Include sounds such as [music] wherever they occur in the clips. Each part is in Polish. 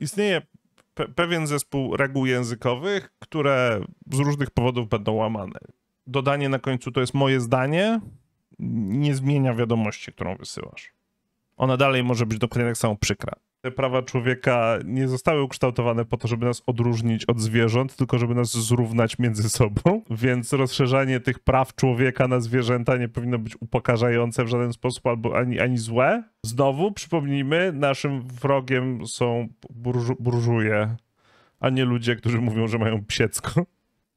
istnieje pe pewien zespół reguł językowych, które z różnych powodów będą łamane. Dodanie na końcu to jest moje zdanie, nie zmienia wiadomości, którą wysyłasz ona dalej może być dokładnie tak samo przykra. Te prawa człowieka nie zostały ukształtowane po to, żeby nas odróżnić od zwierząt, tylko żeby nas zrównać między sobą, [laughs] więc rozszerzanie tych praw człowieka na zwierzęta nie powinno być upokarzające w żaden sposób albo ani, ani złe. Znowu przypomnijmy, naszym wrogiem są burżu, burżuje, a nie ludzie, którzy mówią, że mają psiecko.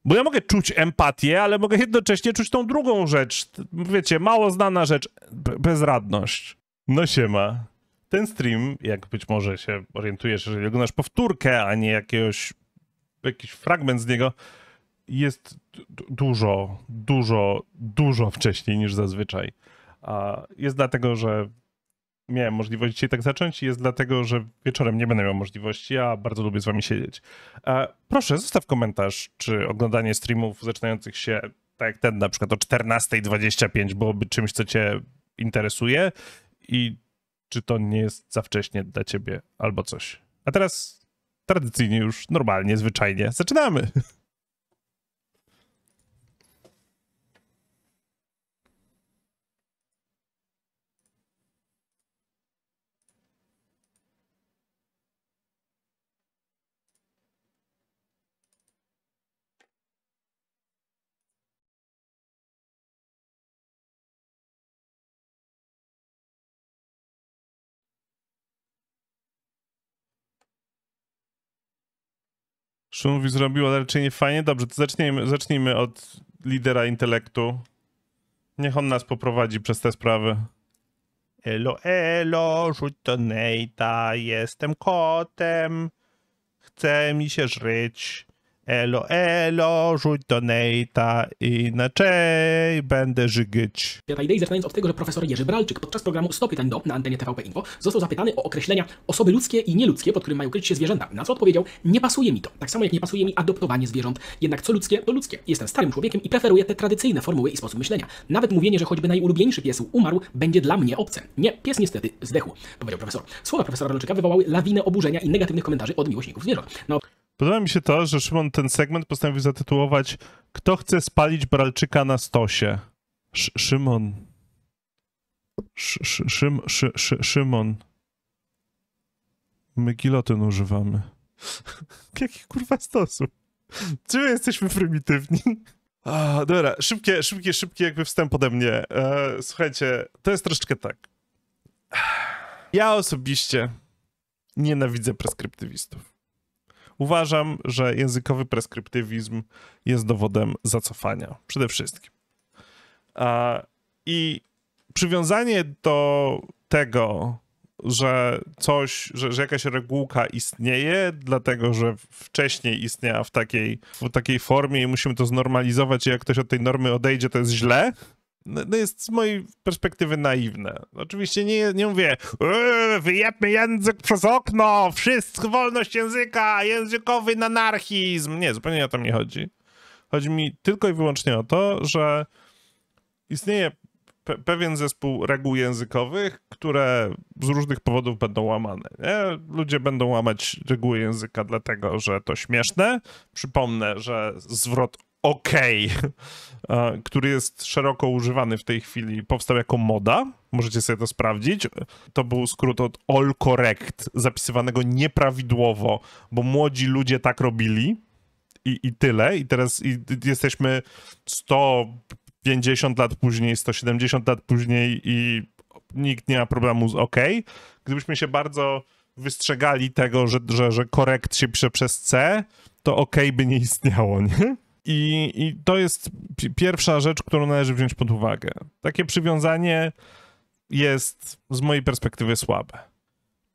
Bo ja mogę czuć empatię, ale mogę jednocześnie czuć tą drugą rzecz. Wiecie, mało znana rzecz, bezradność no siema. Ten stream, jak być może się orientujesz, jeżeli oglądasz powtórkę, a nie jakiegoś, jakiś fragment z niego, jest dużo, dużo, dużo wcześniej niż zazwyczaj. A jest dlatego, że miałem możliwość dzisiaj tak zacząć i jest dlatego, że wieczorem nie będę miał możliwości, a bardzo lubię z wami siedzieć. E, proszę, zostaw komentarz, czy oglądanie streamów zaczynających się tak jak ten na przykład o 14.25 byłoby czymś, co cię interesuje i czy to nie jest za wcześnie dla ciebie albo coś. A teraz tradycyjnie już, normalnie, zwyczajnie zaczynamy. Szumów zrobił raczej nie fajnie. Dobrze, to zacznijmy, zacznijmy od lidera intelektu. Niech on nas poprowadzi przez te sprawy. Elo, elo, rzuć to Nejta, jestem kotem, chce mi się żyć. Elo, elo, rzuć donate'a, inaczej będę żygyć. Świata idei, zaczynając od tego, że profesor Jerzy Bralczyk podczas programu 100 pytań do na antenie TVP Info został zapytany o określenia osoby ludzkie i nieludzkie, pod którym mają kryć się zwierzęta, na co odpowiedział, nie pasuje mi to, tak samo jak nie pasuje mi adoptowanie zwierząt. Jednak co ludzkie, to ludzkie. Jestem starym człowiekiem i preferuję te tradycyjne formuły i sposób myślenia. Nawet mówienie, że choćby najulubieńszy pies umarł, będzie dla mnie obce. Nie, pies niestety zdechł, powiedział profesor. Słowa profesora Bralczyka wywołały lawinę oburzenia i negatywnych komentarzy od miłośników zwierząt. No, Podoba mi się to, że Szymon ten segment postanowił zatytułować Kto chce spalić Bralczyka na stosie? Sz Szymon. Sz szym Szymon. My gilotyn używamy. Jaki kurwa stosu? Czy my jesteśmy prymitywni? A, dobra, szybkie, szybkie, szybkie jakby wstęp ode mnie. E, słuchajcie, to jest troszeczkę tak. Ja osobiście nienawidzę preskryptywistów. Uważam, że językowy preskryptywizm jest dowodem zacofania. Przede wszystkim. I przywiązanie do tego, że coś, że, że, jakaś regułka istnieje, dlatego że wcześniej istniała w takiej, w takiej formie i musimy to znormalizować i jak ktoś od tej normy odejdzie, to jest źle, no, no jest z mojej perspektywy naiwne. Oczywiście nie, nie mówię, eee, wyjebmy język przez okno, wszystko, wolność języka, językowy anarchizm. Nie, zupełnie o to mi chodzi. Chodzi mi tylko i wyłącznie o to, że istnieje pe pewien zespół reguł językowych, które z różnych powodów będą łamane. Nie? Ludzie będą łamać reguły języka dlatego, że to śmieszne. Przypomnę, że zwrot OK, który jest szeroko używany w tej chwili, powstał jako moda. Możecie sobie to sprawdzić. To był skrót od all correct, zapisywanego nieprawidłowo, bo młodzi ludzie tak robili i, i tyle. I teraz i, jesteśmy 150 lat później, 170 lat później i nikt nie ma problemu z OK. Gdybyśmy się bardzo wystrzegali tego, że, że, że korekt się pisze przez C, to OK by nie istniało, nie? I, I to jest pierwsza rzecz, którą należy wziąć pod uwagę. Takie przywiązanie jest z mojej perspektywy słabe.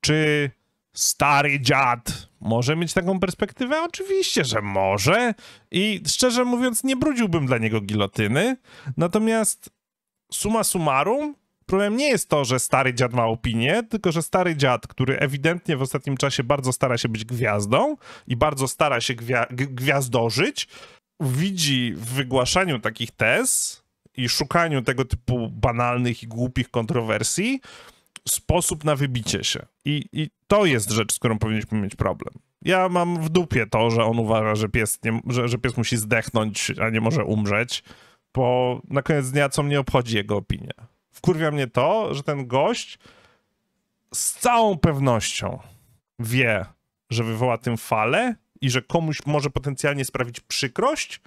Czy stary dziad może mieć taką perspektywę? Oczywiście, że może. I szczerze mówiąc, nie brudziłbym dla niego gilotyny. Natomiast suma summarum, problem nie jest to, że stary dziad ma opinię, tylko że stary dziad, który ewidentnie w ostatnim czasie bardzo stara się być gwiazdą i bardzo stara się gwia gwiazdożyć, widzi w wygłaszaniu takich tez i szukaniu tego typu banalnych i głupich kontrowersji sposób na wybicie się. I, I to jest rzecz, z którą powinniśmy mieć problem. Ja mam w dupie to, że on uważa, że pies, nie, że, że pies musi zdechnąć, a nie może umrzeć, bo na koniec dnia co mnie obchodzi jego opinia. Wkurwia mnie to, że ten gość z całą pewnością wie, że wywoła tym falę i że komuś może potencjalnie sprawić przykrość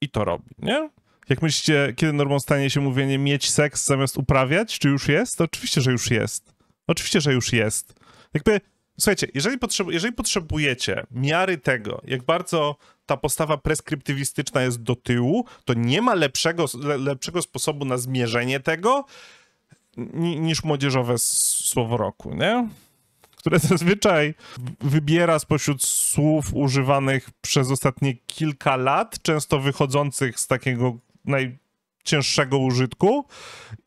i to robi, nie? Jak myślicie, kiedy normą stanie się mówienie mieć seks zamiast uprawiać? Czy już jest? To oczywiście, że już jest. Oczywiście, że już jest. Jakby, słuchajcie, jeżeli, potrzebu jeżeli potrzebujecie miary tego, jak bardzo ta postawa preskryptywistyczna jest do tyłu, to nie ma lepszego, le lepszego sposobu na zmierzenie tego niż młodzieżowe słowo roku, nie? które zazwyczaj wybiera spośród słów używanych przez ostatnie kilka lat, często wychodzących z takiego najcięższego użytku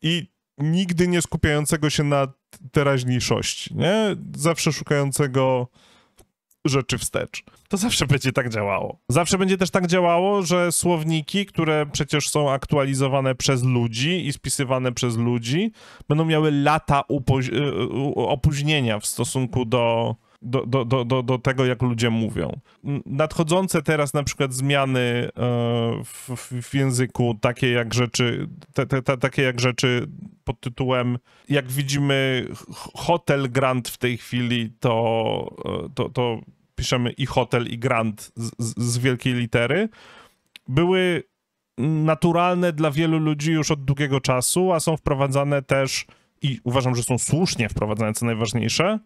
i nigdy nie skupiającego się na teraźniejszości, nie? Zawsze szukającego rzeczy wstecz. To zawsze będzie tak działało. Zawsze będzie też tak działało, że słowniki, które przecież są aktualizowane przez ludzi i spisywane przez ludzi, będą miały lata e, opóźnienia w stosunku do do, do, do, do, tego, jak ludzie mówią. Nadchodzące teraz na przykład zmiany e, w, w języku, takie jak rzeczy, te, te, te, takie jak rzeczy pod tytułem, jak widzimy, hotel grant w tej chwili, to, e, to, to piszemy i hotel, i grant z, z wielkiej litery, były naturalne dla wielu ludzi już od długiego czasu, a są wprowadzane też i uważam, że są słusznie wprowadzane, co najważniejsze,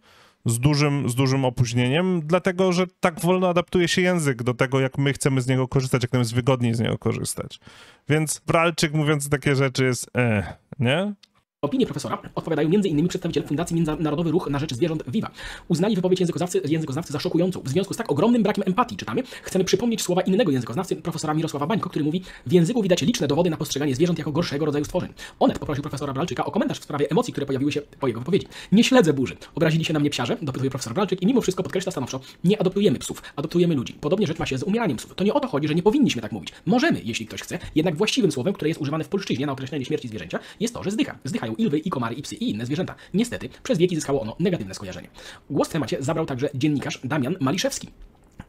z dużym, z dużym opóźnieniem, dlatego że tak wolno adaptuje się język do tego, jak my chcemy z niego korzystać, jak nam jest wygodniej z niego korzystać. Więc Bralczyk mówiąc takie rzeczy jest e, nie? Opinie profesora odpowiadają m.in. przedstawiciele Fundacji Międzynarodowy Ruch na Rzecz Zwierząt Viva. Uznali wypowiedź językoznawcy, językoznawcy za szokującą. W związku z tak ogromnym brakiem empatii, czytamy, chcemy przypomnieć słowa innego językoznawcy, profesora Mirosława Bańko, który mówi, w języku widać liczne dowody na postrzeganie zwierząt jako gorszego rodzaju stworzeń. Onet poprosił profesora Bralczyka o komentarz w sprawie emocji, które pojawiły się po jego wypowiedzi. Nie śledzę burzy. Obrazili się na mnie psiarze, dopytuje profesor Bralczyk i mimo wszystko podkreśla stanowczo, nie adoptujemy psów, adoptujemy ludzi. Podobnie rzecz ma się z umieraniem psów. To nie o to chodzi, że nie powinniśmy tak mówić. Możemy, jeśli ktoś chce, jednak właściwym słowem, które jest używane w polszczyźnie na określenie śmierci zwierzęcia, jest to, że zdycha. Zdychają posiadają ilwy i komary i psy i inne zwierzęta. Niestety, przez wieki zyskało ono negatywne skojarzenie. Głos w temacie zabrał także dziennikarz Damian Maliszewski.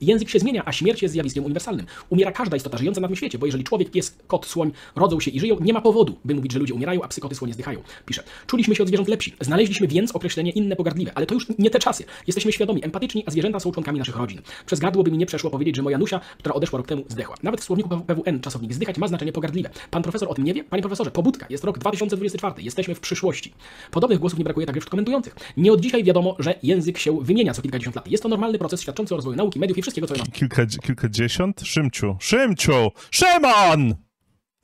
Język się zmienia, a śmierć jest zjawiskiem uniwersalnym. Umiera każda istota żyjąca na tym świecie, bo jeżeli człowiek, pies, kot, słoń rodzą się i żyją, nie ma powodu, by mówić, że ludzie umierają, a psy, koty, słonie zdychają. Pisze. Czuliśmy się od zwierząt lepsi. Znaleźliśmy więc określenie inne pogardliwe, ale to już nie te czasy. Jesteśmy świadomi, empatyczni, a zwierzęta są członkami naszych rodzin. Przez gardło by mi nie przeszło powiedzieć, że moja Nusia, która odeszła rok temu, zdechła. Nawet w słowniku PWN czasownik zdychać ma znaczenie pogardliwe. Pan profesor o tym nie wie? Panie profesorze, pobudka. Jest rok 2024. Jesteśmy w przyszłości. Podobnych głosów nie brakuje także komentujących. Nie od dzisiaj wiadomo, że język się wymienia co kilkadziesiąt lat. Jest to normalny proces świadczący o rozwoju nauki, mediów wszystkiego, co mam. Kilka, kilkadziesiąt? Szymciu. Szymciu! Szymon!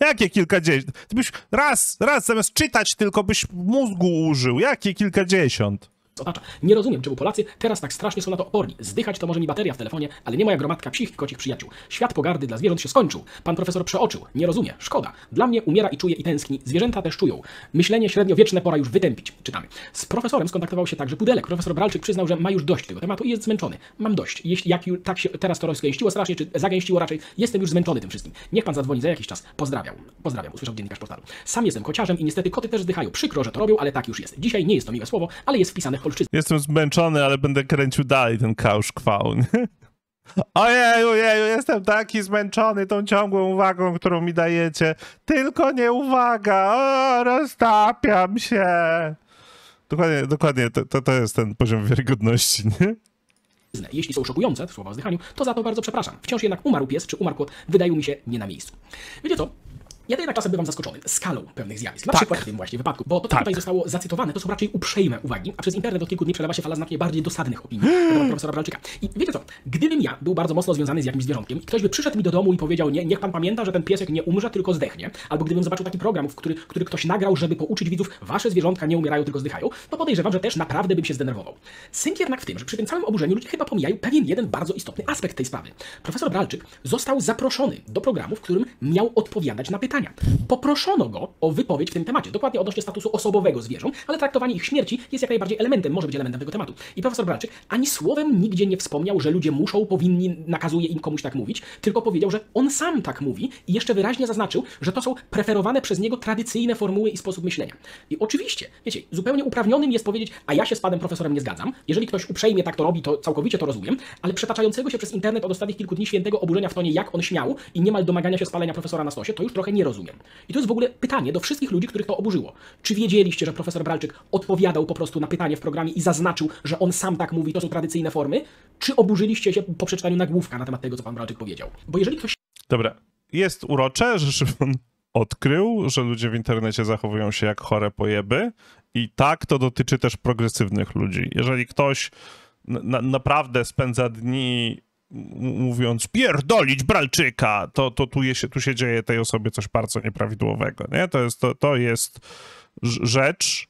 Jakie kilkadziesiąt? Ty byś raz, raz zamiast czytać tylko byś mózgu użył. Jakie kilkadziesiąt? otacza. Nie rozumiem, czemu Polacy teraz tak strasznie są na to oporni. Zdychać to może mi bateria w telefonie, ale nie moja gromadka psich i kocich przyjaciół. Świat pogardy dla zwierząt się skończył. Pan profesor przeoczył. Nie rozumie. Szkoda. Dla mnie umiera i czuje i tęskni. Zwierzęta też czują. Myślenie średniowieczne pora już wytępić. Czytamy. Z profesorem skontaktował się także Pudelek. Profesor Bralczyk przyznał, że ma już dość tego tematu i jest zmęczony. Mam dość. Jeśli jak już tak się teraz to rozgęściło strasznie, czy zagęściło raczej, jestem już zmęczony tym wszystkim. Niech pan zadzwoni za jakiś czas. Pozdrawiam. Pozdrawiam, usłyszał dziennikarz portalu. Sam jestem kociarzem i niestety koty też zdychają. Przykro, że to robią, ale tak już jest. Dzisiaj nie jest to miłe słowo, ale jest wpisane w polszczyzny. Jestem zmęczony, ale będę kręcił dalej ten kałsz kwał, nie? [laughs] Ojeju, ojeju, jestem taki zmęczony tą ciągłą uwagą, którą mi dajecie. Tylko nie uwaga, o, roztapiam się. Dokładnie, dokładnie to, to, to jest ten poziom wiarygodności, nie? Jeśli są szokujące, słowa o zdychaniu, to za to bardzo przepraszam. Wciąż jednak umarł pies, czy umarł kot, wydają mi się nie na miejscu. Wiecie co? Ja to jednak czasem bywam zaskoczony skalą pewnych zjawisk. Na tak. przykład w tym właśnie wypadku, bo to, co tak. tutaj zostało zacytowane, to są raczej uprzejme uwagi, a przez internet od kilku dni przelewa się fala znacznie bardziej dosadnych opinii [gasps] profesora Bralczyka. I wiecie co, gdybym ja był bardzo mocno związany z jakimś zwierzątkiem i ktoś by przyszedł mi do domu i powiedział, nie, niech pan pamięta, że ten piesek nie umrze, tylko zdechnie, albo gdybym zobaczył taki program, w który, który ktoś nagrał, żeby pouczyć widzów, wasze zwierzątka nie umierają, tylko zdychają, to podejrzewam, że też naprawdę bym się zdenerwował. Sęk jednak w tym, że przy tym całym oburzeniu ludzie chyba pomijają pewien jeden bardzo istotny aspekt tej sprawy. Profesor Bralczyk został zaproszony do programu, w którym miał odpowiadać na pytania spotkania. Poproszono go o wypowiedź w tym temacie, dokładnie odnośnie statusu osobowego zwierząt, ale traktowanie ich śmierci jest jak najbardziej elementem, może być elementem tego tematu. I profesor Braczyk ani słowem nigdzie nie wspomniał, że ludzie muszą, powinni, nakazuje im komuś tak mówić, tylko powiedział, że on sam tak mówi i jeszcze wyraźnie zaznaczył, że to są preferowane przez niego tradycyjne formuły i sposób myślenia. I oczywiście, wiecie, zupełnie uprawnionym jest powiedzieć, a ja się z panem profesorem nie zgadzam. Jeżeli ktoś uprzejmie tak to robi, to całkowicie to rozumiem, ale przetaczającego się przez internet od ostatnich kilku dni świętego oburzenia w tonie, jak on śmiał i niemal domagania się spalenia profesora na stosie, to już trochę nie rozumiem. I to jest w ogóle pytanie do wszystkich ludzi, których to oburzyło. Czy wiedzieliście, że profesor Bralczyk odpowiadał po prostu na pytanie w programie i zaznaczył, że on sam tak mówi, to są tradycyjne formy? Czy oburzyliście się po przeczytaniu nagłówka na temat tego, co pan Bralczyk powiedział? Bo jeżeli ktoś... Dobra, jest urocze, że Szymon odkrył, że ludzie w internecie zachowują się jak chore pojeby i tak to dotyczy też progresywnych ludzi. Jeżeli ktoś na, naprawdę spędza dni mówiąc pierdolić Bralczyka, to, to tu, je, tu się dzieje tej osobie coś bardzo nieprawidłowego, nie? To jest, to, to jest rzecz,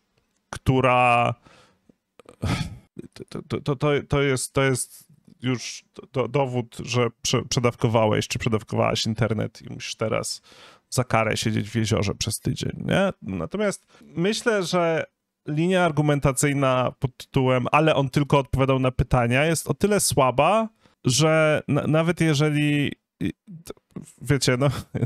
która... To, to, to, to, jest, to jest już do, dowód, że przedawkowałeś czy przedawkowałaś internet i musisz teraz za karę siedzieć w jeziorze przez tydzień. Nie? Natomiast myślę, że linia argumentacyjna pod tytułem, ale on tylko odpowiadał na pytania, jest o tyle słaba, że na, nawet jeżeli, wiecie, no, [laughs]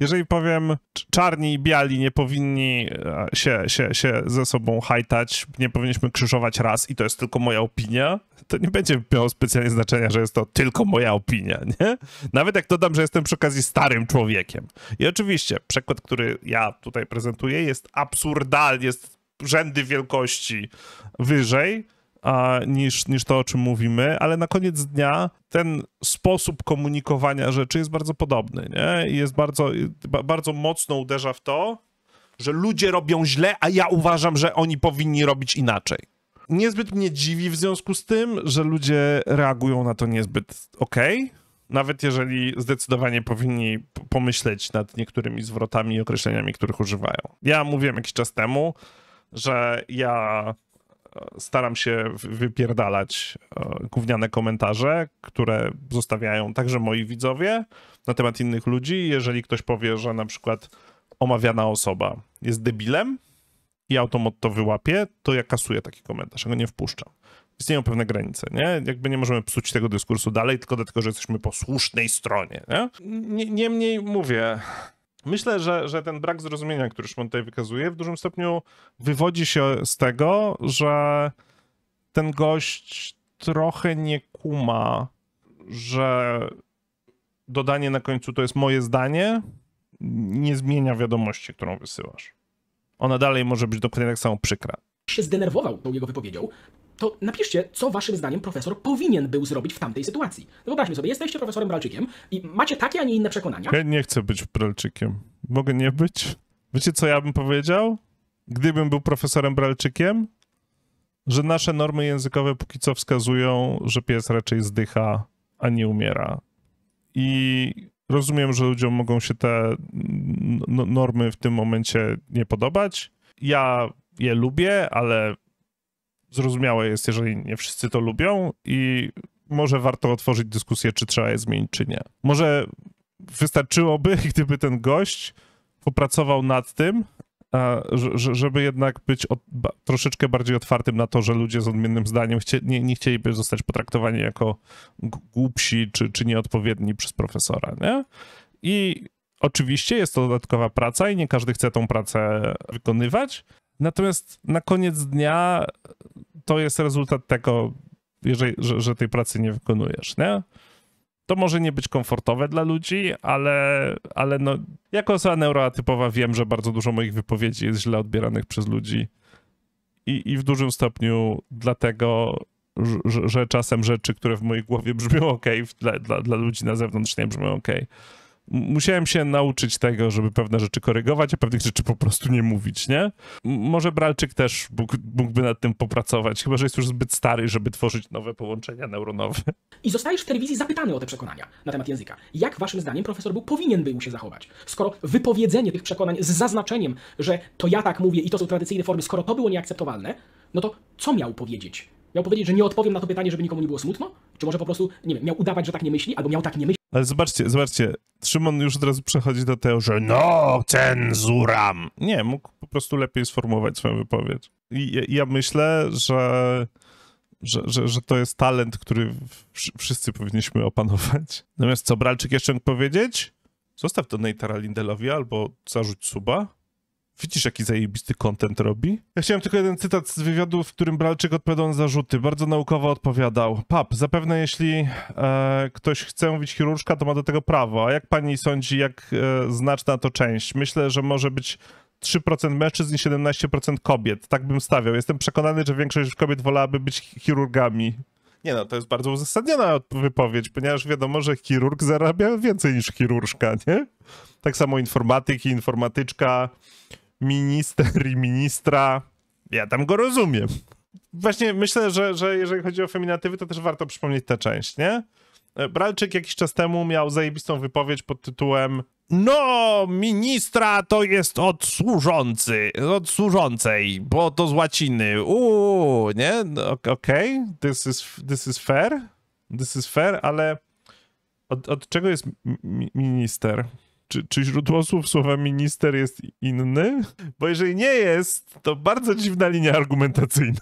jeżeli powiem, czarni i biali nie powinni e, się, się, się ze sobą hajtać, nie powinniśmy krzyżować raz i to jest tylko moja opinia, to nie będzie miało specjalnie znaczenia, że jest to tylko moja opinia, nie? Nawet jak dodam, że jestem przy okazji starym człowiekiem. I oczywiście przykład, który ja tutaj prezentuję jest absurdalny, jest rzędy wielkości wyżej, a, niż, niż to, o czym mówimy, ale na koniec dnia ten sposób komunikowania rzeczy jest bardzo podobny, nie? I jest bardzo, bardzo mocno uderza w to, że ludzie robią źle, a ja uważam, że oni powinni robić inaczej. Niezbyt mnie dziwi w związku z tym, że ludzie reagują na to niezbyt okej. Okay nawet jeżeli zdecydowanie powinni pomyśleć nad niektórymi zwrotami i określeniami, których używają. Ja mówiłem jakiś czas temu, że ja staram się wypierdalać e, gówniane komentarze, które zostawiają także moi widzowie na temat innych ludzi. Jeżeli ktoś powie, że na przykład omawiana osoba jest debilem i automat to wyłapie, to ja kasuję taki komentarz, ja go nie wpuszczam. Istnieją pewne granice, nie? Jakby nie możemy psuć tego dyskursu dalej, tylko dlatego, że jesteśmy po słusznej stronie, nie? Niemniej mówię, Myślę, że, że ten brak zrozumienia, który Szymon tutaj wykazuje, w dużym stopniu wywodzi się z tego, że ten gość trochę nie kuma, że dodanie na końcu to jest moje zdanie, nie zmienia wiadomości, którą wysyłasz. Ona dalej może być dokładnie tak samo przykra. Się zdenerwował tą jego wypowiedzią, to napiszcie, co waszym zdaniem profesor powinien był zrobić w tamtej sytuacji. No wyobraźmy sobie, jesteście profesorem Bralczykiem i macie takie, a nie inne przekonania. Ja nie chcę być Bralczykiem. Mogę nie być? Wiecie, co ja bym powiedział? Gdybym był profesorem Bralczykiem, że nasze normy językowe póki co wskazują, że pies raczej zdycha, a nie umiera. I rozumiem, że ludziom mogą się te normy w tym momencie nie podobać. Ja je lubię, ale zrozumiałe jest, jeżeli nie wszyscy to lubią i może warto otworzyć dyskusję, czy trzeba je zmienić, czy nie. Może wystarczyłoby, [laughs] gdyby ten gość popracował nad tym, żeby jednak być od, troszeczkę bardziej otwartym na to, że ludzie z odmiennym zdaniem chcie, nie, nie chcieliby zostać potraktowani jako głupsi czy, czy nieodpowiedni przez profesora, nie? I oczywiście jest to dodatkowa praca i nie każdy chce tą pracę wykonywać, Natomiast na koniec dnia to jest rezultat tego, jeżeli, że, że tej pracy nie wykonujesz, nie? To może nie być komfortowe dla ludzi, ale, ale no, jako osoba neuroatypowa wiem, że bardzo dużo moich wypowiedzi jest źle odbieranych przez ludzi. I, i w dużym stopniu dlatego, że, że czasem rzeczy, które w mojej głowie brzmią ok, dla, dla, dla ludzi na zewnątrz nie brzmią ok musiałem się nauczyć tego, żeby pewne rzeczy korygować, a pewnych rzeczy po prostu nie mówić, nie? Może Bralczyk też mógłby nad tym popracować, chyba że jest już zbyt stary, żeby tworzyć nowe połączenia neuronowe. I zostajesz w telewizji zapytany o te przekonania na temat języka. Jak waszym zdaniem profesor był powinien był się zachować? Skoro wypowiedzenie tych przekonań z zaznaczeniem, że to ja tak mówię i to są tradycyjne formy, skoro to było nieakceptowalne, no to co miał powiedzieć? Miał powiedzieć, że nie odpowiem na to pytanie, żeby nikomu nie było smutno? Czy może po prostu, nie wiem, miał udawać, że tak nie myśli, albo miał tak nie myśleć. Ale zobaczcie, zobaczcie, Szymon już od razu przechodzi do tego, że no, cenzuram. Nie, mógł po prostu lepiej sformułować swoją wypowiedź. I ja, ja myślę, że, że, że, że, to jest talent, który wszyscy powinniśmy opanować. Natomiast co Bralczyk jeszcze mógł powiedzieć? Zostaw to Neitara Lindelowi albo zarzuć suba. Widzisz, jaki zajebisty content robi? Ja chciałem tylko jeden cytat z wywiadu, w którym Bralczyk odpowiadał na zarzuty. Bardzo naukowo odpowiadał. Pap, zapewne jeśli e, ktoś chce mówić chirurżka, to ma do tego prawo. A jak pani sądzi, jak e, znaczna to część? Myślę, że może być 3% mężczyzn i 17% kobiet. Tak bym stawiał. Jestem przekonany, że większość kobiet wolałaby być chirurgami. Nie no, to jest bardzo uzasadniona wypowiedź, ponieważ wiadomo, że chirurg zarabia więcej niż chirurżka, nie? Tak samo informatyk i informatyczka minister i ministra, ja tam go rozumiem. Właśnie myślę, że, że jeżeli chodzi o feminatywy, to też warto przypomnieć tę część, nie? Bralczyk jakiś czas temu miał zajebistą wypowiedź pod tytułem No, ministra to jest od służący, od służącej, bo to z łaciny. Uuu, nie? No, okej, okay. this, is, this is fair, this is fair, ale od, od czego jest mi minister? Czy, czy źródło słów słowa minister jest inny? Bo jeżeli nie jest, to bardzo dziwna linia argumentacyjna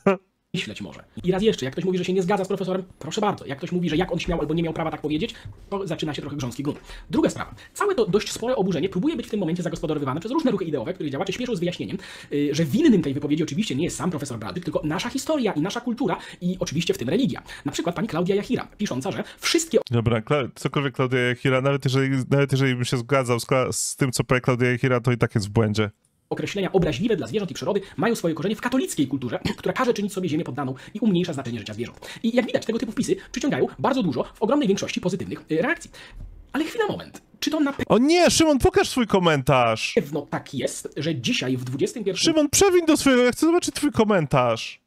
myśleć może. I raz jeszcze, jak ktoś mówi, że się nie zgadza z profesorem, proszę bardzo, jak ktoś mówi, że jak on śmiał albo nie miał prawa tak powiedzieć, to zaczyna się trochę grząski grunt. Druga sprawa. Całe to dość spore oburzenie próbuje być w tym momencie zagospodarowywane przez różne ruchy ideowe, które działacze śmieszą z wyjaśnieniem, y, że winnym tej wypowiedzi oczywiście nie jest sam profesor Bradley, tylko nasza historia i nasza kultura i oczywiście w tym religia. Na przykład pani Klaudia Jachira, pisząca, że wszystkie... Dobra, Kla cokolwiek Klaudia Jachira, nawet jeżeli, nawet jeżeli bym się zgadzał z, z tym, co powie Klaudia Jachira, to i tak jest w błędzie określenia obraźliwe dla zwierząt i przyrody mają swoje korzenie w katolickiej kulturze, która każe czynić sobie ziemię poddaną i umniejsza znaczenie życia zwierząt. I jak widać, tego typu wpisy przyciągają bardzo dużo, w ogromnej większości pozytywnych e, reakcji. Ale chwila, moment. Czy to na pewno... O nie, Szymon, pokaż swój komentarz. Pewno tak jest, że dzisiaj w XXI... Szymon, przewiń do swojego, ja chcę zobaczyć twój komentarz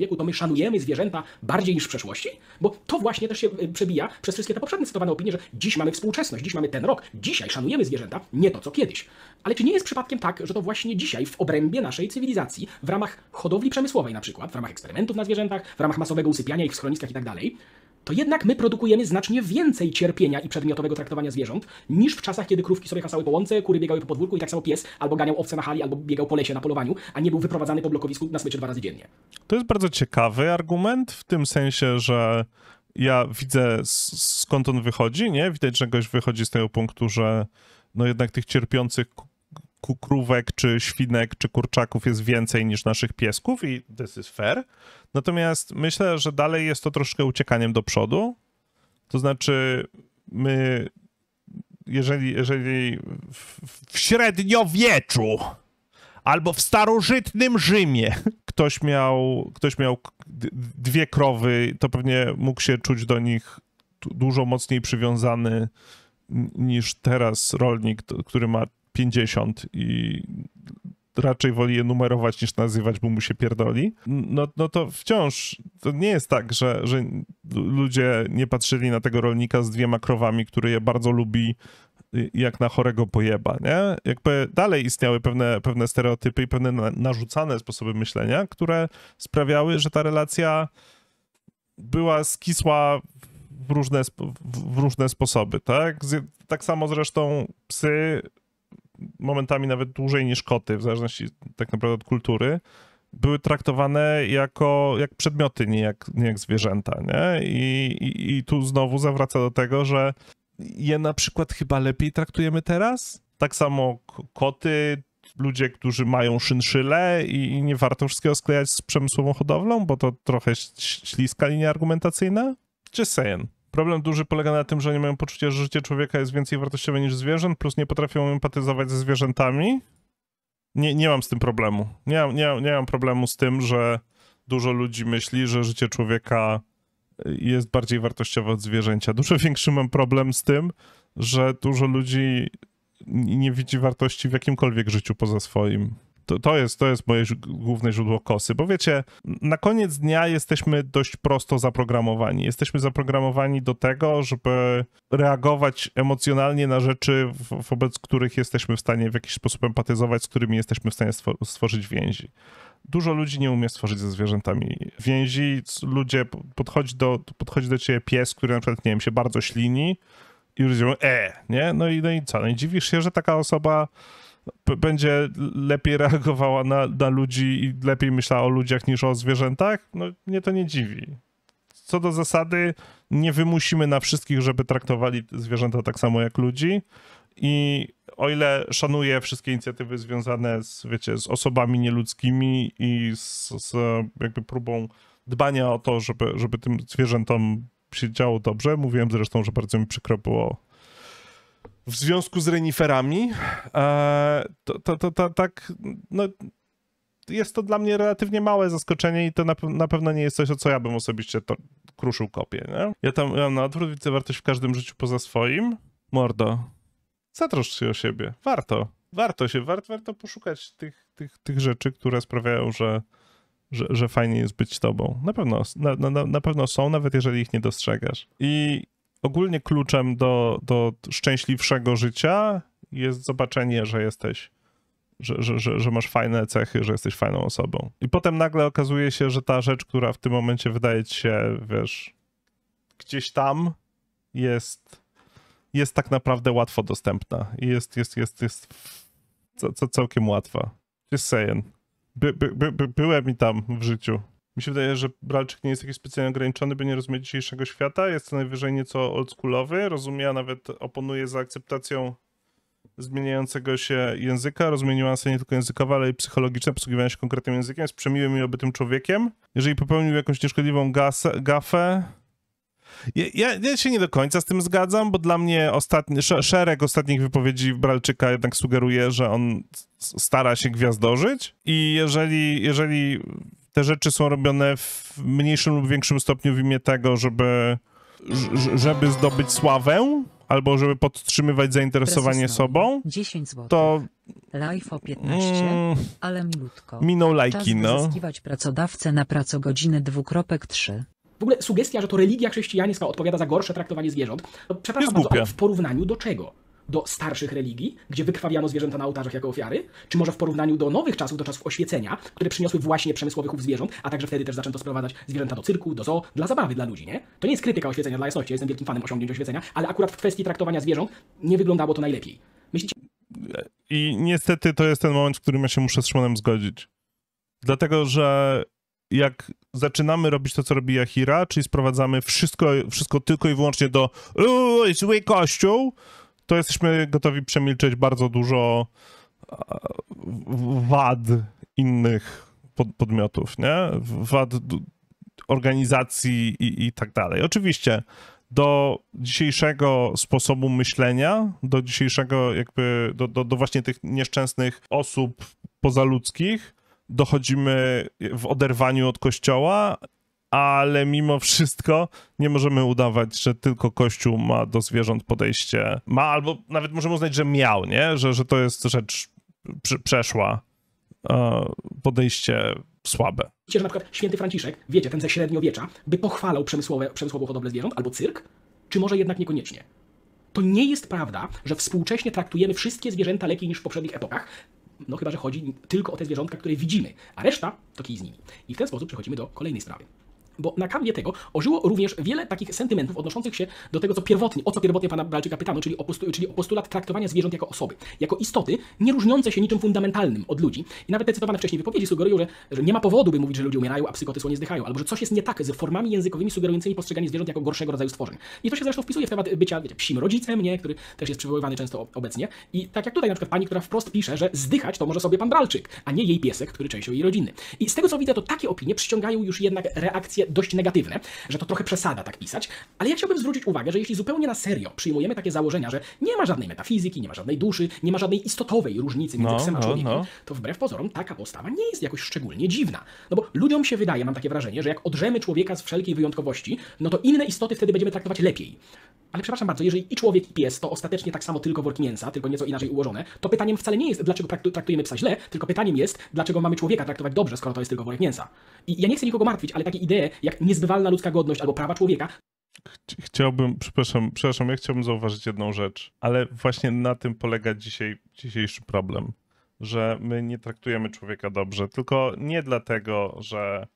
wieku, to my szanujemy zwierzęta bardziej niż w przeszłości? Bo to właśnie też się e, przebija przez wszystkie te poprzednie cytowane opinie, że dziś mamy współczesność, dziś mamy ten rok, dzisiaj szanujemy zwierzęta, nie to co kiedyś. Ale czy nie jest przypadkiem tak, że to właśnie dzisiaj w obrębie naszej cywilizacji, w ramach hodowli przemysłowej na przykład, w ramach eksperymentów na zwierzętach, w ramach masowego usypiania ich w schroniskach tak dalej? to jednak my produkujemy znacznie więcej cierpienia i przedmiotowego traktowania zwierząt niż w czasach, kiedy krówki sobie hasały po łące, kury biegały po podwórku i tak samo pies albo ganiał owce na hali, albo biegał po lesie na polowaniu, a nie był wyprowadzany po blokowisku na smyczy dwa razy dziennie. To jest bardzo ciekawy argument w tym sensie, że ja widzę skąd on wychodzi, nie? Widać, że goś wychodzi z tego punktu, że no jednak tych cierpiących kukrówek, czy świnek, czy kurczaków jest więcej niż naszych piesków i this is fair. Natomiast myślę, że dalej jest to troszkę uciekaniem do przodu. To znaczy, my, jeżeli, jeżeli w, w średniowieczu albo w starożytnym Rzymie ktoś miał, ktoś miał dwie krowy, to pewnie mógł się czuć do nich dużo mocniej przywiązany niż teraz rolnik, który ma 50 i raczej woli je numerować niż nazywać, bo mu się pierdoli, no, no to wciąż to nie jest tak, że, że ludzie nie patrzyli na tego rolnika z dwiema krowami, który je bardzo lubi, y, jak na chorego pojeba, nie? Jakby dalej istniały pewne, pewne stereotypy i pewne narzucane sposoby myślenia, które sprawiały, że ta relacja była skisła w różne, w różne sposoby, tak? tak samo zresztą psy momentami nawet dłużej niż koty, w zależności tak naprawdę od kultury, były traktowane jako jak przedmioty, nie jak, nie jak zwierzęta. Nie? I, i, I tu znowu zawraca do tego, że je na przykład chyba lepiej traktujemy teraz. Tak samo koty, ludzie, którzy mają szynszyle i, nie warto wszystkiego sklejać z przemysłową hodowlą, bo to trochę śliska linia argumentacyjna? Cześć, saying. Problem duży polega na tym, że nie mają poczucia, że życie człowieka jest więcej wartościowe niż zwierząt, plus nie potrafią empatyzować ze zwierzętami. Nie, nie mam z tym problemu. Nie, nie, nie mam problemu z tym, że dużo ludzi myśli, że życie człowieka y, jest bardziej wartościowe od zwierzęcia. Dużo [laughs] większy mam problem z tym, że dużo ludzi nie widzi wartości w jakimkolwiek życiu poza swoim. To, to, jest, to jest moje główne źródło kosy, bo wiecie, na koniec dnia jesteśmy dość prosto zaprogramowani. Jesteśmy zaprogramowani do tego, żeby reagować emocjonalnie na rzeczy, wobec których jesteśmy w stanie w jakiś sposób empatyzować, z którymi jesteśmy w stanie stworzyć więzi. Dużo ludzi nie umie stworzyć ze zwierzętami więzi. Ludzie, podchodzi do, podchodzi do ciebie pies, który na przykład, nie wiem, się bardzo ślini i ludzie mówią, e, nie? No i, no i co? No i dziwisz się, że taka osoba będzie lepiej reagowała na, na ludzi i lepiej myślała o ludziach niż o zwierzętach, no mnie to nie dziwi. Co do zasady, nie wymusimy na wszystkich, żeby traktowali zwierzęta tak samo jak ludzi. I o ile szanuję wszystkie inicjatywy związane z, wiecie, z osobami nieludzkimi i z, z jakby próbą dbania o to, żeby, żeby tym zwierzętom się działo dobrze, mówiłem zresztą, że bardzo mi przykro było w związku z reniferami, e, to, to, to, to tak, no, jest to dla mnie relatywnie małe zaskoczenie i to na, na pewno nie jest coś, o co ja bym osobiście to kruszył kopię, nie? Ja tam ja na odwrót widzę wartość w każdym życiu poza swoim. Mordo, zatroszcz się o siebie. Warto. Warto się, wart, warto poszukać tych, tych, tych rzeczy, które sprawiają, że, że, że fajnie jest być tobą. Na pewno, na, na, na pewno są, nawet jeżeli ich nie dostrzegasz. I ogólnie kluczem do, do szczęśliwszego życia jest zobaczenie, że jesteś, że, że, że, że, masz fajne cechy, że jesteś fajną osobą. I potem nagle okazuje się, że ta rzecz, która w tym momencie wydaje ci się, wiesz, gdzieś tam jest, jest tak naprawdę łatwo dostępna. I jest, jest, jest, jest całkiem łatwa. Just saying. By, by, by, byłem i tam w życiu. Mi się wydaje, że Bralczyk nie jest jakiś specjalnie ograniczony, by nie rozumieć dzisiejszego świata. Jest co najwyżej nieco oldschoolowy, rozumie, a nawet oponuje za akceptacją zmieniającego się języka, rozumie niuanse nie tylko językowe, ale i psychologiczne, posługiwania się konkretnym językiem, jest przemiłym i obytym człowiekiem. Jeżeli popełnił jakąś nieszkodliwą gafę, ja, ja, ja, się nie do końca z tym zgadzam, bo dla mnie ostatni, szereg ostatnich wypowiedzi Bralczyka jednak sugeruje, że on stara się gwiazdożyć i jeżeli, jeżeli te rzeczy są robione w mniejszym lub większym stopniu w imię tego, żeby, żeby zdobyć sławę albo żeby podtrzymywać zainteresowanie sobą, to Live o 15, mm, ale milutko. Minął lajki, Czas no. zyskiwać pracodawcę na pracogodzinę 2.3. W ogóle sugestia, że to religia chrześcijańska odpowiada za gorsze traktowanie zwierząt, no, przepraszam bardzo, w porównaniu do czego? do starszych religii, gdzie wykrwawiano zwierzęta na ołtarzach jako ofiary, czy może w porównaniu do nowych czasów, do czasów oświecenia, które przyniosły właśnie przemysłowych chów zwierząt, a także wtedy też zaczęto sprowadzać zwierzęta do cyrku, do zoo, dla zabawy, dla ludzi, nie? To nie jest krytyka oświecenia dla jasności, ja jestem wielkim fanem osiągnięć oświecenia, ale akurat w kwestii traktowania zwierząt nie wyglądało to najlepiej. Myślicie? I niestety to jest ten moment, w którym ja się muszę z Szymonem zgodzić. Dlatego, że jak zaczynamy robić to, co robi Yahira, czyli sprowadzamy wszystko, wszystko tylko i wyłącznie do oj, zły kościół, to jesteśmy gotowi przemilczeć bardzo dużo e, wad innych podmiotów, nie? Wad organizacji i, i tak dalej. Oczywiście do dzisiejszego sposobu myślenia, do dzisiejszego jakby, do, do, do właśnie tych nieszczęsnych osób pozaludzkich dochodzimy w oderwaniu od kościoła ale mimo wszystko nie możemy udawać, że tylko Kościół ma do zwierząt podejście. Ma, albo nawet możemy uznać, że miał, nie? Że, że to jest rzecz przeszła e, podejście słabe. Wiecie, że na przykład święty Franciszek, wiecie, ten ze średniowiecza, by pochwalał przemysłowe, przemysłową hodowlę zwierząt albo cyrk? Czy może jednak niekoniecznie? To nie jest prawda, że współcześnie traktujemy wszystkie zwierzęta lepiej niż w poprzednich epokach, no chyba, że chodzi tylko o te zwierzątka, które widzimy, a reszta to kij z nimi. I w ten sposób przechodzimy do kolejnej sprawy bo na kanwie tego ożyło również wiele takich sentymentów odnoszących się do tego, co pierwotnie, o co pierwotnie pana Balczyka pytano, czyli o, postu, czyli o postulat traktowania zwierząt jako osoby, jako istoty, nie różniące się niczym fundamentalnym od ludzi. I nawet te cytowane wcześniej wypowiedzi sugerują, że, że nie ma powodu, by mówić, że ludzie umierają, a psykoty nie zdychają, albo że coś jest nie tak z formami językowymi sugerującymi postrzeganie zwierząt jako gorszego rodzaju stworzeń. I to się zresztą wpisuje w temat bycia wiecie, psim rodzicem, nie, który też jest przywoływany często obecnie. I tak jak tutaj na przykład pani, która wprost pisze, że zdychać to może sobie pan Bralczyk, a nie jej piesek, który częścią jej rodziny. I z tego co widzę, to takie opinie przyciągają już jednak dość negatywne, że to trochę przesada tak pisać, ale ja chciałbym zwrócić uwagę, że jeśli zupełnie na serio przyjmujemy takie założenia, że nie ma żadnej metafizyki, nie ma żadnej duszy, nie ma żadnej istotowej różnicy między no, psem a no, człowiekiem, no, no. to wbrew pozorom taka postawa nie jest jakoś szczególnie dziwna. No bo ludziom się wydaje, mam takie wrażenie, że jak odrzemy człowieka z wszelkiej wyjątkowości, no to inne istoty wtedy będziemy traktować lepiej. Ale przepraszam bardzo, jeżeli i człowiek, i pies to ostatecznie tak samo tylko worki mięsa, tylko nieco inaczej ułożone, to pytaniem wcale nie jest, dlaczego traktujemy psa źle, tylko pytaniem jest, dlaczego mamy człowieka traktować dobrze, skoro to jest tylko worek mięsa. I ja nie chcę nikogo martwić, ale takie idee, jak niezbywalna ludzka godność albo prawa człowieka. Chciałbym, przepraszam, przepraszam, ja chciałbym zauważyć jedną rzecz, ale właśnie na tym polega dzisiaj, dzisiejszy problem, że my nie traktujemy człowieka dobrze, tylko nie dlatego, że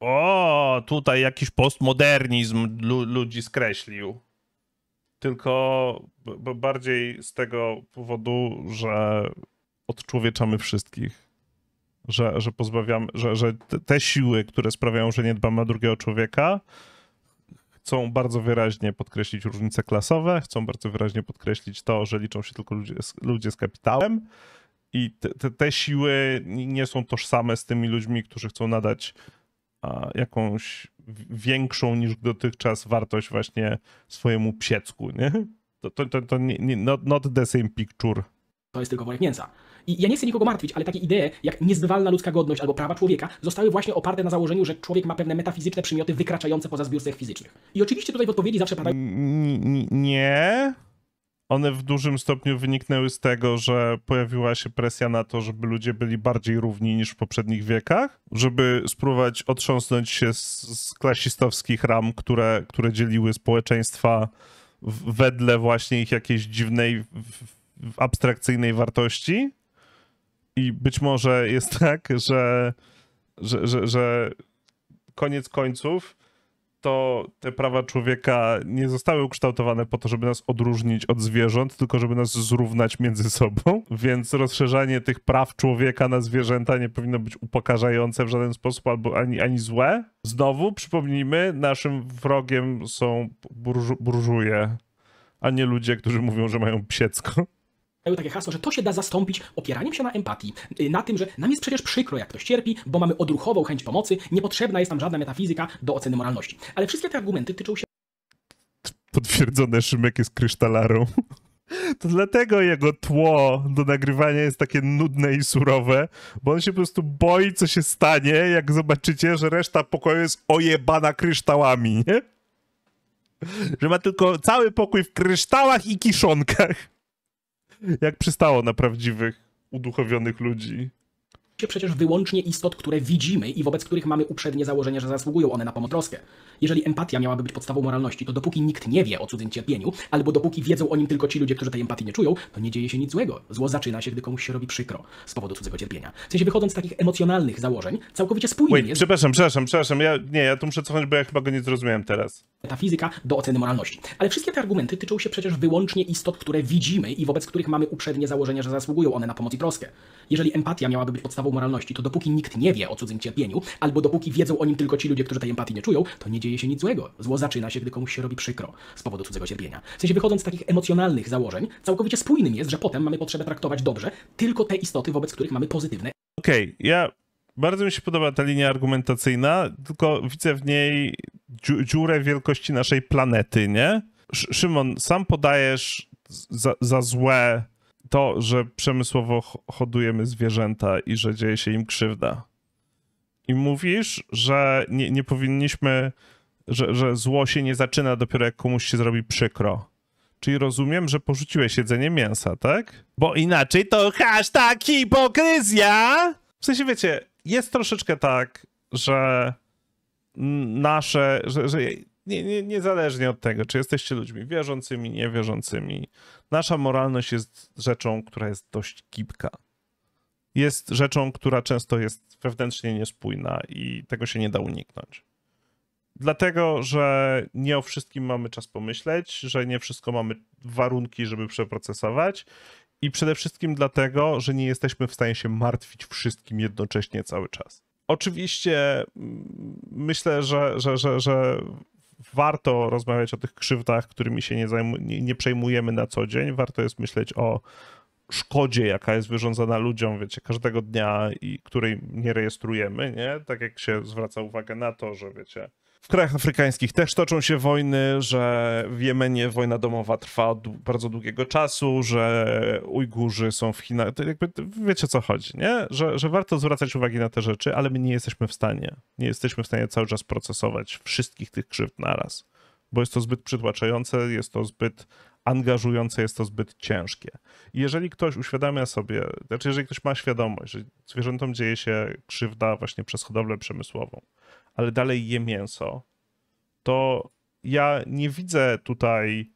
o, tutaj jakiś postmodernizm lu ludzi skreślił, tylko bardziej z tego powodu, że odczłowieczamy wszystkich że, że pozbawiamy, że, że te siły, które sprawiają, że nie dbamy o drugiego człowieka, chcą bardzo wyraźnie podkreślić różnice klasowe, chcą bardzo wyraźnie podkreślić to, że liczą się tylko ludzie, ludzie z kapitałem. I te, te, te siły nie są tożsame z tymi ludźmi, którzy chcą nadać jakąś większą niż dotychczas wartość właśnie swojemu psiecku, nie? To, to, to, to nie, nie, not, not the same picture. To jest tylko worek mięsa. I ja nie chcę nikogo martwić, ale takie idee jak niezbywalna ludzka godność albo prawa człowieka zostały właśnie oparte na założeniu, że człowiek ma pewne metafizyczne przymioty wykraczające poza zbiór cech fizycznych. I oczywiście tutaj w odpowiedzi zawsze padają... Nie... One w dużym stopniu wyniknęły z tego, że pojawiła się presja na to, żeby ludzie byli bardziej równi niż w poprzednich wiekach, żeby spróbować otrząsnąć się z, z klasistowskich ram, które, które dzieliły społeczeństwa wedle właśnie ich jakiejś dziwnej, abstrakcyjnej wartości i być może jest [laughs] tak, że, że, że, że koniec końców to te prawa człowieka nie zostały ukształtowane po to, żeby nas odróżnić od zwierząt, tylko żeby nas zrównać między sobą. [laughs] Więc rozszerzanie tych praw człowieka na zwierzęta nie powinno być upokarzające w żaden sposób albo ani, ani złe. Znowu przypomnijmy, naszym wrogiem są burżu, burżuje, a nie ludzie, którzy mówią, że mają psiecko mają takie hasło, że to się da zastąpić opieraniem się na empatii, y, na tym, że nam jest przecież przykro, jak ktoś cierpi, bo mamy odruchową chęć pomocy, niepotrzebna jest nam żadna metafizyka do oceny moralności. Ale wszystkie te argumenty tyczą się. Potwierdzone Szymek jest krysztalarą. To dlatego jego tło do nagrywania jest takie nudne i surowe, bo on się po prostu boi, co się stanie, jak zobaczycie, że reszta pokoju jest ojebana kryształami, nie? Że ma tylko cały pokój w kryształach i kiszonkach jak przystało na prawdziwych, uduchowionych ludzi się przecież wyłącznie istot, które widzimy i wobec których mamy uprzednie założenie, że zasługują one na pomoc troskę. Jeżeli empatia miałaby być podstawą moralności, to dopóki nikt nie wie o cudzym cierpieniu, albo dopóki wiedzą o nim tylko ci ludzie, którzy tej empatii nie czują, to nie dzieje się nic złego. Zło zaczyna się, gdy komuś się robi przykro z powodu cudzego cierpienia. W sensie wychodząc z takich emocjonalnych założeń, całkowicie spójnie Wait, jest... Przepraszam, przepraszam, przepraszam, ja, nie, ja tu muszę cofnąć, bo ja chyba go nie zrozumiałem teraz. Metafizyka do oceny moralności. Ale wszystkie te argumenty tyczą się przecież wyłącznie istot, które widzimy i wobec których mamy uprzednie założenie, że zasługują one na pomoc i troskę. Jeżeli empatia miałaby być podstawą moralności, to dopóki nikt nie wie o cudzym cierpieniu, albo dopóki wiedzą o nim tylko ci ludzie, którzy tej empatii nie czują, to nie dzieje się nic złego. Zło zaczyna się, gdy komuś się robi przykro z powodu cudzego cierpienia. W sensie wychodząc z takich emocjonalnych założeń, całkowicie spójnym jest, że potem mamy potrzebę traktować dobrze tylko te istoty, wobec których mamy pozytywne. Okej, okay, ja bardzo mi się podoba ta linia argumentacyjna, tylko widzę w niej dziurę wielkości naszej planety, nie? Szymon, sam podajesz za, za złe to, że przemysłowo hodujemy zwierzęta i że dzieje się im krzywda. I mówisz, że nie, nie powinniśmy, że, że zło się nie zaczyna dopiero jak komuś się zrobi przykro. Czyli rozumiem, że porzuciłeś jedzenie mięsa, tak? Bo inaczej to hashtag hipokryzja! W sensie wiecie, jest troszeczkę tak, że nasze, że, że nie, nie, niezależnie od tego, czy jesteście ludźmi wierzącymi, niewierzącymi, nasza moralność jest rzeczą, która jest dość gibka. Jest rzeczą, która często jest wewnętrznie niespójna i tego się nie da uniknąć. Dlatego, że nie o wszystkim mamy czas pomyśleć, że nie wszystko mamy warunki, żeby przeprocesować i przede wszystkim dlatego, że nie jesteśmy w stanie się martwić wszystkim jednocześnie cały czas. Oczywiście mm, myślę, że, że, że, że warto rozmawiać o tych krzywdach, którymi się nie, nie, nie przejmujemy na co dzień. Warto jest myśleć o szkodzie, jaka jest wyrządzana ludziom, wiecie, każdego dnia i której nie rejestrujemy, nie? Tak jak się zwraca uwagę na to, że wiecie, w krajach afrykańskich też toczą się wojny, że w Jemenie wojna domowa trwa od bardzo długiego czasu, że Ujgurzy są w Chinach. To jakby wiecie o co chodzi, nie? Że, że warto zwracać uwagę na te rzeczy, ale my nie jesteśmy w stanie. Nie jesteśmy w stanie cały czas procesować wszystkich tych krzywd naraz, bo jest to zbyt przytłaczające, jest to zbyt angażujące, jest to zbyt ciężkie. I jeżeli ktoś uświadamia sobie, znaczy jeżeli ktoś ma świadomość, że zwierzętom dzieje się krzywda właśnie przez hodowlę przemysłową, ale dalej je mięso, to ja nie widzę tutaj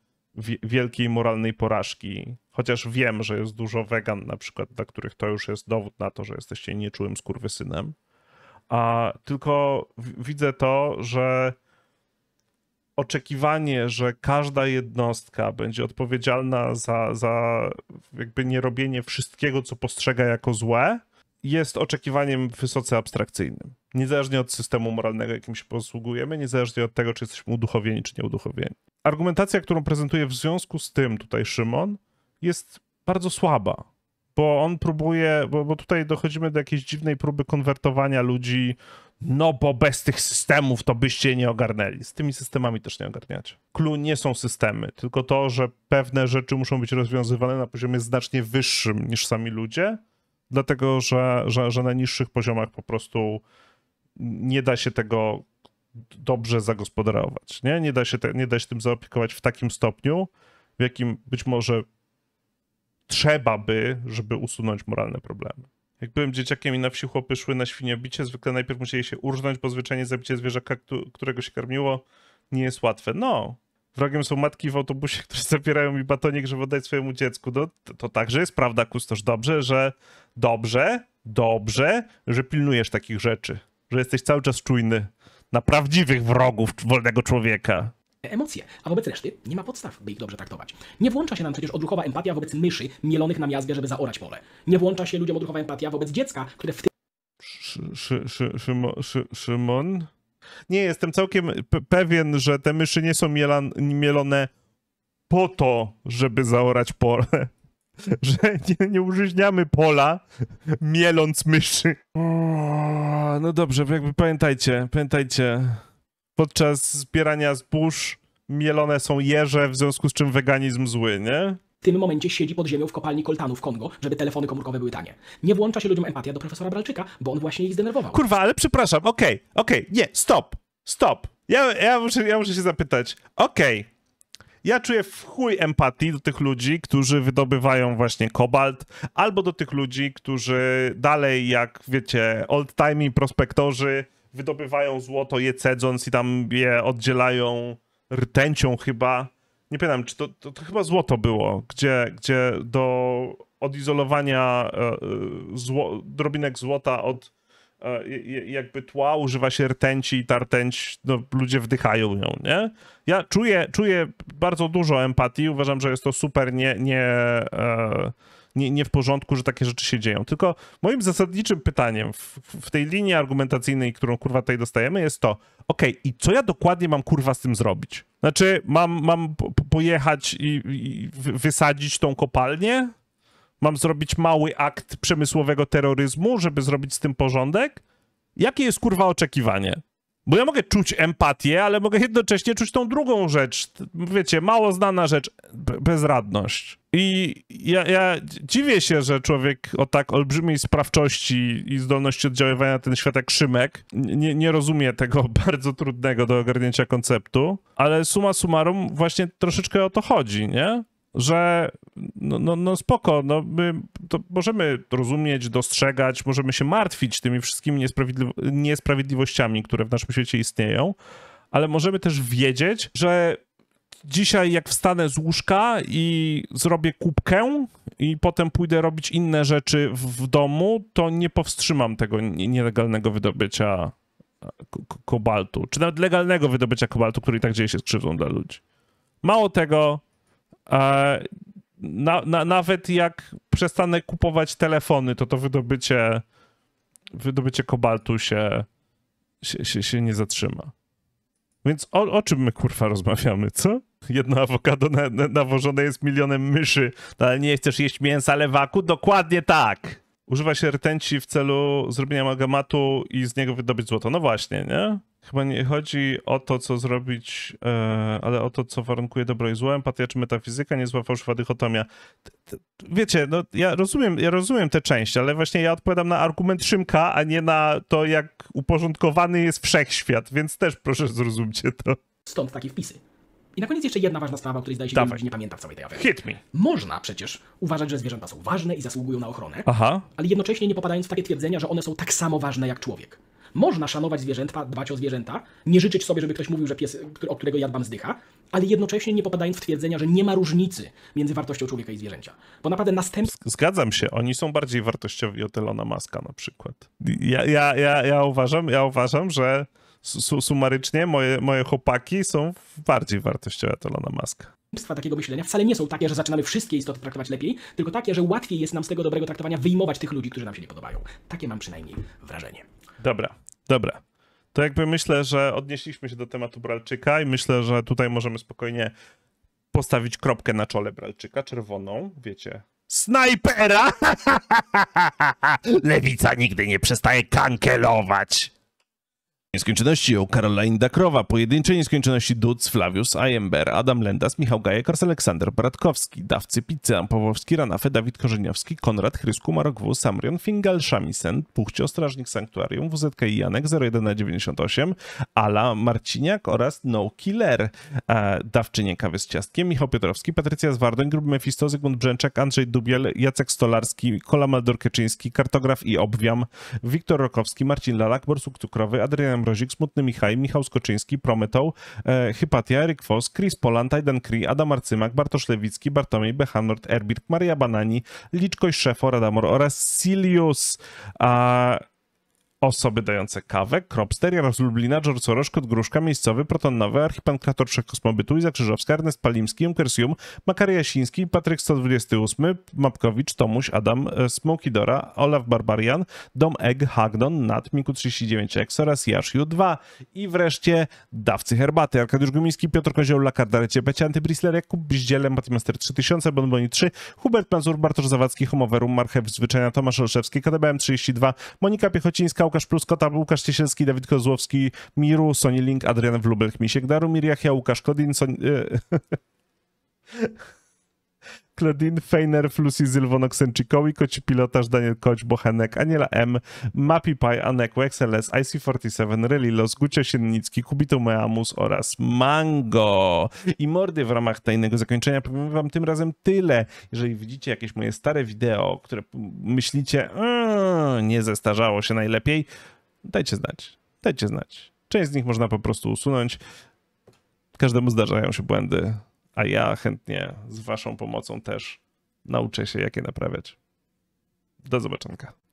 wielkiej moralnej porażki, chociaż wiem, że jest dużo wegan na przykład, dla których to już jest dowód na to, że jesteście nieczułym skurwysynem, a tylko widzę to, że oczekiwanie, że każda jednostka będzie odpowiedzialna za, za jakby nierobienie wszystkiego, co postrzega jako złe, jest oczekiwaniem wysoce abstrakcyjnym. Niezależnie od systemu moralnego, jakim się posługujemy, niezależnie od tego, czy jesteśmy uduchowieni, czy nieuduchowieni. Argumentacja, którą prezentuje w związku z tym tutaj Szymon, jest bardzo słaba, bo on próbuje, bo, bo tutaj dochodzimy do jakiejś dziwnej próby konwertowania ludzi, no bo bez tych systemów to byście nie ogarnęli. Z tymi systemami też nie ogarniacie. Clue nie są systemy, tylko to, że pewne rzeczy muszą być rozwiązywane na poziomie znacznie wyższym niż sami ludzie, dlatego że, że, że na niższych poziomach po prostu nie da się tego dobrze zagospodarować. Nie, nie, da, się te, nie da się tym zaopiekować w takim stopniu, w jakim być może trzeba by, żeby usunąć moralne problemy. Jak byłem dzieciakiem i na wsi chłopy szły na świniobicie, zwykle najpierw musieli się urżnąć, bo zwyczajnie zabicie zwierzaka, którego się karmiło, nie jest łatwe. No, wrogiem są matki w autobusie, [laughs] które zabierają mi batonik, żeby oddać swojemu dziecku. No, to, to także jest prawda, kustosz, dobrze, że dobrze, dobrze, że pilnujesz takich rzeczy, że jesteś cały czas czujny na prawdziwych wrogów wolnego człowieka emocje, a wobec reszty nie ma podstaw, by ich dobrze traktować. Nie włącza się nam przecież odruchowa empatia wobec myszy mielonych na miazgę, żeby zaorać pole. Nie włącza się ludziom odruchowa empatia wobec dziecka, które w tym... Szymon? Nie, jestem całkiem pewien, że te myszy nie są mielan, mielone po to, żeby zaorać pole. [laughs] Że nie, nie użyźniamy pola, mieląc myszy. no dobrze, jakby pamiętajcie, pamiętajcie. Podczas zbierania zbóż mielone są jeże, w związku z czym weganizm zły, nie? tym momencie siedzi pod ziemią w kopalni koltanu w Kongo, żeby telefony komórkowe były tanie. Nie włącza się ludziom empatia do profesora Bralczyka, bo on właśnie ich zdenerwował. Kurwa, ale przepraszam, okej, okay, okej, okay, nie, stop, stop. Ja, ja, muszę, ja muszę się zapytać, okej, okay. Ja czuję w chuj empatii do tych ludzi, którzy wydobywają właśnie kobalt, albo do tych ludzi, którzy dalej, jak wiecie, old-timey prospektorzy wydobywają złoto, je cedząc i tam je oddzielają rtęcią chyba nie pamiętam, czy to, to, to, chyba złoto było, gdzie, gdzie do odizolowania e, e, zło, drobinek złota od e, jakby tła używa się rtęci i ta rtęć, no, ludzie wdychają ją, nie? Ja czuję, czuję bardzo dużo empatii, uważam, że jest to super nie, nie e, nie, nie w porządku, że takie rzeczy się dzieją. Tylko moim zasadniczym pytaniem w, w tej linii argumentacyjnej, którą kurwa tutaj dostajemy, jest to, ok, i co ja dokładnie mam kurwa z tym zrobić? Znaczy, mam, mam pojechać i, i wysadzić tą kopalnię? Mam zrobić mały akt przemysłowego terroryzmu, żeby zrobić z tym porządek? Jakie jest kurwa oczekiwanie? Bo ja mogę czuć empatię, ale mogę jednocześnie czuć tą drugą rzecz. Wiecie, mało znana rzecz, bezradność. I ja, ja dziwię się, że człowiek o tak olbrzymiej sprawczości i zdolności oddziaływania na ten świat jak Szymek nie, nie rozumie tego [laughs] bardzo trudnego do ogarnięcia konceptu, ale suma summarum właśnie troszeczkę o to chodzi, nie? że no, no, no spoko, no my to możemy rozumieć, dostrzegać, możemy się martwić tymi wszystkimi niesprawiedliwościami, które w naszym świecie istnieją, ale możemy też wiedzieć, że dzisiaj jak wstanę z łóżka i zrobię kubkę i potem pójdę robić inne rzeczy w, domu, to nie powstrzymam tego nielegalnego wydobycia kobaltu, czy nawet legalnego wydobycia kobaltu, który i tak dzieje się z krzywdą dla ludzi. Mało tego, na, na, nawet jak przestanę kupować telefony, to to wydobycie, wydobycie kobaltu się, się, się, się nie zatrzyma. Więc o, o, czym my kurwa rozmawiamy, co? Jedno awokado na, na, nawożone jest milionem myszy, no, ale nie chcesz jeść mięsa lewaku? Dokładnie tak! Używa się rtęci w celu zrobienia amalgamatu i z niego wydobyć złoto. No właśnie, nie? Chyba nie chodzi o to, co zrobić, e, ale o to, co warunkuje dobro i zło. Empatia czy metafizyka, niezła fałszywa dychotomia. Wiecie, no, ja rozumiem, ja rozumiem tę część, ale właśnie ja odpowiadam na argument Szymka, a nie na to, jak uporządkowany jest wszechświat, więc też proszę zrozumcie to. Stąd takie wpisy. I na koniec jeszcze jedna ważna sprawa, o której zdaje się, Dawaj. że nie pamięta w całej tej aferze. Hit me. Można przecież uważać, że zwierzęta są ważne i zasługują na ochronę, Aha. ale jednocześnie nie popadając w takie twierdzenia, że one są tak samo ważne jak człowiek. Można szanować zwierzęta, dbać o zwierzęta, nie życzyć sobie, żeby ktoś mówił, że pies, o którego jadłam, zdycha, ale jednocześnie nie popadając w twierdzenia, że nie ma różnicy między wartością człowieka i zwierzęcia. Bo naprawdę następny... Zgadzam się, oni są bardziej wartościowi od Elona Maska na przykład. Ja, ja, ja, ja uważam, ja uważam, że sumarycznie moje, moje chłopaki są bardziej wartościowe od Elona Maska. głupstwa takiego myślenia wcale nie są takie, że zaczynamy wszystkie istoty traktować lepiej, tylko takie, że łatwiej jest nam z tego dobrego traktowania wyjmować tych ludzi, którzy nam się nie podobają. Takie mam przynajmniej wrażenie. Dobra, dobra. To jakby myślę, że odnieśliśmy się do tematu Bralczyka i myślę, że tutaj możemy spokojnie postawić kropkę na czole Bralczyka, czerwoną, wiecie. Snajpera! [laughs] Lewica nigdy nie przestaje kankelować. Nieskończoności o Caroline Dakrowa, Pojedynczej Nieskończoności Duc, Flavius, Ajember, Adam Lendas, Michał Gajekars, Aleksander Bratkowski, Dawcy Pizzy, Ampowowski, Ranafe, Dawid Korzeniowski, Konrad Chrysku, Marokwu, Samrion, Fingal, Szamisen, Puchcio, Strażnik Sanktuarium, WZK Janek, 0198, Ala Marciniak oraz No Killer, e, Dawczynie Kawy z Ciastkiem, Michał Piotrowski, Patrycja Zwardoń, Grub Mefisto, Zygmunt Brzęczak, Andrzej Dubiel, Jacek Stolarski, Kola Maldorkeczyński, Kartograf i Obwiam, Wiktor Rokowski, Marcin Lalak, Borsuk Cukrowy, Adrian Mrozik, Smutny Michaj, Michał Skoczyński, Prometał, e, Hypatia, Eryk Fos, Chris Poland, Tajden Kri, Adam Arcymak, Bartosz Lewicki, Bartomiej Behanort, Erbirk, Maria Banani, Liczkoś Szefo, Radamor oraz Silius. A osoby dające kawę, Kropsteria oraz Lublina, George Soroszkot, Gruszka, Miejscowy, Protonowy, Archipankrator Trzech Kosmobytu, Iza Krzyżowska, Ernest Palimski, Unkersium, Makary Jasiński, Patryk 128, Mapkowicz, Tomuś, Adam, e, Smoky Dora, Olaf Barbarian, Dom Egg, Hagdon, Nat, Miku 39X oraz Jashiu 2 i wreszcie dawcy herbaty, Arkadiusz Gumiński, Piotr Kozioł, Lakardarecie, Becie, Antybrisler, Jakub Biździele, Matimaster 3000, Bonboni 3, Hubert Mazur, Bartosz Zawadzki, Homoverum, Marchew, Zwyczajna, Tomasz Olszewski, KDBM 32, Monika Piechocińska, Łukasz Pluskota, Łukasz Ciesielski, Dawid Kozłowski, Miru, Sony Link, Adrian Wlubelk, Misiek Darumir, Ja, Łukasz Kodin, Sony... E, [laughs] Claudine Feiner, Flusi Zylwonok Senchikowi, Koci Pilotaż, Daniel Koć, Bochenek, Aniela M, Mappy Pie, Aneku, XLS, IC47, Relilos, Gucia Siennicki, Kubito Meamus oraz Mango. I mordy w ramach tajnego zakończenia powiem wam tym razem tyle. Jeżeli widzicie jakieś moje stare wideo, które myślicie, mm, nie zestarzało się najlepiej, dajcie znać. Dajcie znać. Część z nich można po prostu usunąć. Każdemu zdarzają się błędy a ja chętnie z Waszą pomocą też nauczę się, jakie naprawiać. Do zobaczenia.